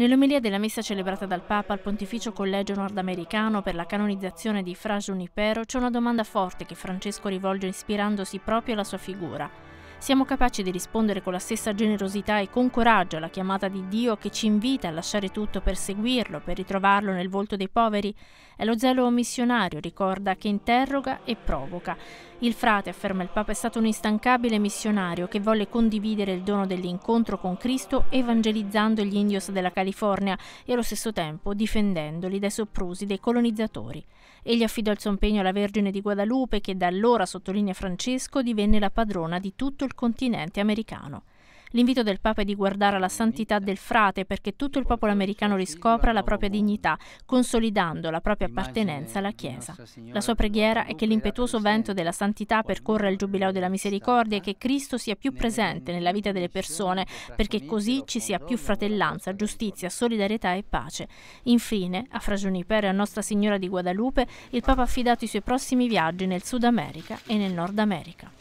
Nell'omelia della messa celebrata dal Papa al Pontificio Collegio Nordamericano per la canonizzazione di Fra Junipero c'è una domanda forte che Francesco rivolge ispirandosi proprio alla sua figura siamo capaci di rispondere con la stessa generosità e con coraggio alla chiamata di Dio che ci invita a lasciare tutto per seguirlo, per ritrovarlo nel volto dei poveri, è lo zelo missionario, ricorda, che interroga e provoca. Il frate, afferma il Papa, è stato un instancabile missionario che volle condividere il dono dell'incontro con Cristo evangelizzando gli indios della California e allo stesso tempo difendendoli dai sopprusi dei colonizzatori. Egli affidò il suo impegno alla Vergine di Guadalupe che da allora, sottolinea Francesco, divenne la padrona di tutto il sul continente americano. L'invito del Papa è di guardare alla santità del frate perché tutto il popolo americano riscopra la propria dignità, consolidando la propria appartenenza alla Chiesa. La sua preghiera è che l'impetuoso vento della santità percorra il giubileo della misericordia e che Cristo sia più presente nella vita delle persone perché così ci sia più fratellanza, giustizia, solidarietà e pace. Infine, a Fra Giunipero e a Nostra Signora di Guadalupe, il Papa ha affidato i suoi prossimi viaggi nel Sud America e nel Nord America.